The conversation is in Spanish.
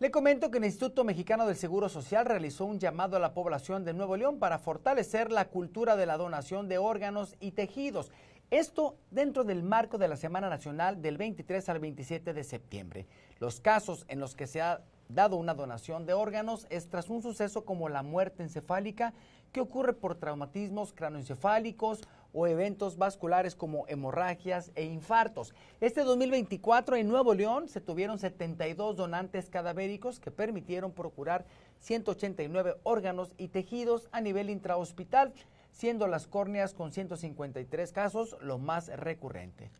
Le comento que el Instituto Mexicano del Seguro Social realizó un llamado a la población de Nuevo León para fortalecer la cultura de la donación de órganos y tejidos esto dentro del marco de la Semana Nacional del 23 al 27 de septiembre. Los casos en los que se ha dado una donación de órganos es tras un suceso como la muerte encefálica que ocurre por traumatismos cranoencefálicos o eventos vasculares como hemorragias e infartos. Este 2024 en Nuevo León se tuvieron 72 donantes cadavéricos que permitieron procurar 189 órganos y tejidos a nivel intrahospital siendo las córneas con 153 casos lo más recurrente.